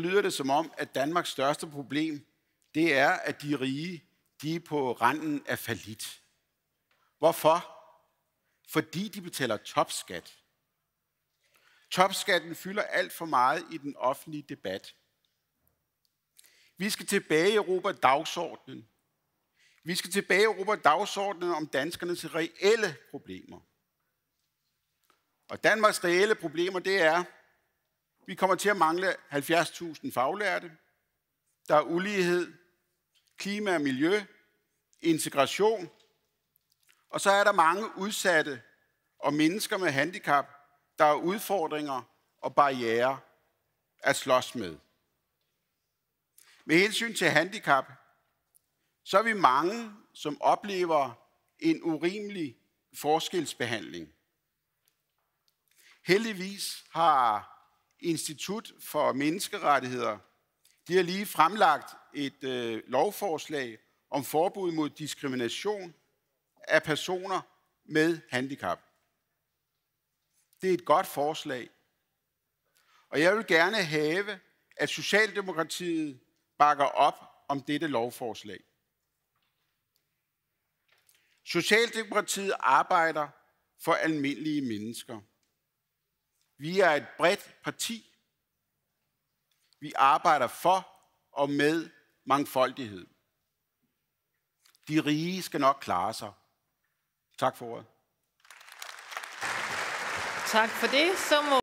lyder det som om, at Danmarks største problem, det er, at de rige, de er på randen af falit. Hvorfor? Fordi de betaler topskat. Topskatten fylder alt for meget i den offentlige debat. Vi skal tilbage i Europa dagsordenen. Vi skal tilbage i Europa dagsordenen om danskernes reelle problemer. Og Danmarks reelle problemer, det er, vi kommer til at mangle 70.000 faglærte. Der er ulighed, klima og miljø, integration. Og så er der mange udsatte og mennesker med handicap, der er udfordringer og barriere at slås med. Med hensyn til handicap, så er vi mange, som oplever en urimelig forskelsbehandling. Heldigvis har Institut for Menneskerettigheder, de har lige fremlagt et øh, lovforslag om forbud mod diskrimination af personer med handicap. Det er et godt forslag. Og jeg vil gerne have, at Socialdemokratiet bakker op om dette lovforslag. Socialdemokratiet arbejder for almindelige mennesker. Vi er et bredt parti. Vi arbejder for og med mangfoldighed. De rige skal nok klare sig. Tak for ordet. Tak for det. Så må